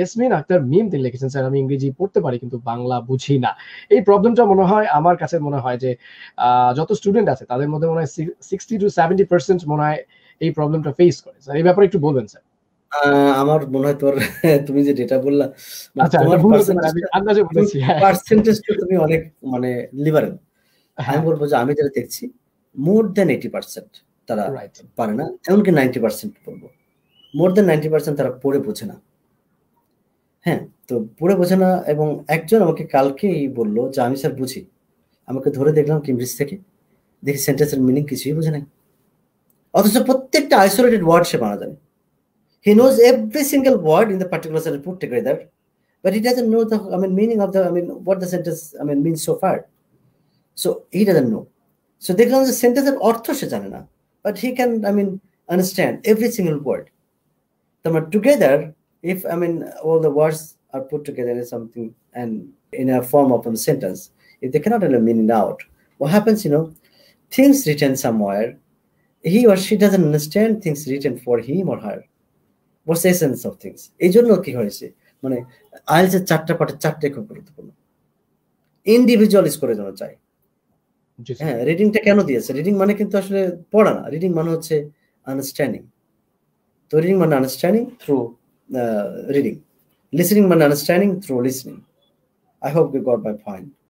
Jasmine Akter মিম তিনি লিখেছেন sir আমি ইংরেজি পড়তে পারি কিন্তু বাংলা বুঝি না এই প্রবলেমটা মনে হয় আমার কাছে মনে হয় যে যত স্টুডেন্ট আছে তাদের মধ্যে মনে হয় সিক্সটি টু সেভেন্টি পার্সেন্ট মনে হয় এই প্রবলেমটা ফেস করে স্যার এই ব্যাপারে একটু বলবেন স্যার আমার মনে হয় তোর তুমি যে ডেটা বললা মানে আচ্ছা, আচ্ছা, হ্যাঁ। তুমি অনেক মানে লিবারেল হ্যাঁ। আমি বলবো যে আমি যেটা দেখছি মোর দেন এইটি পার্সেন্ট তারা পারে না এমনকি নাইনটি পার্সেন্ট বলবো মোর দেন নাইনটি পার্সেন্ট তারা পড়ে বোঝে না হ্যাঁ তো পড়ে বোঝে না এবং একজন আমাকে কালকেই বললো যে আমি স্যার বুঝি আমাকে ধরে দেখলাম কিমব্রিজ থেকে দেখি সেন্টেন্সের মিনিং কিছুই বোঝে নাই অথচ প্রত্যেকটা আইসোলেটেড ওয়ার্ড সে বানা যাবে he knows every single word in the particular sentence put together but he doesn't know the I mean meaning of the I mean what the sentence I mean mean so far so he doesn't know so দেখলাম যে সেন্টেন্সের অর্থ সে জানে না but he can I mean understand every single word তোমার together if i mean all the words are put together in something and in a form of a sentence if they cannot really mean it out what happens you know things written somewhere he or she doesn't understand things written for him or her what's the essence of things I'll say হয়েছে মানে আইএলসের চারটা পার্টে চারটে খুব গুরুত্বপূর্ণ individual স্কোরের জন্য চাই হ্যাঁ Reading, কেন reading. রিডিং মানে কিন্তু Reading পড়া না রিডিং মানে হচ্ছে আন্ডারস্ট্যান্ডিং তো reading uh, reading listening and understanding through listening i hope you got my point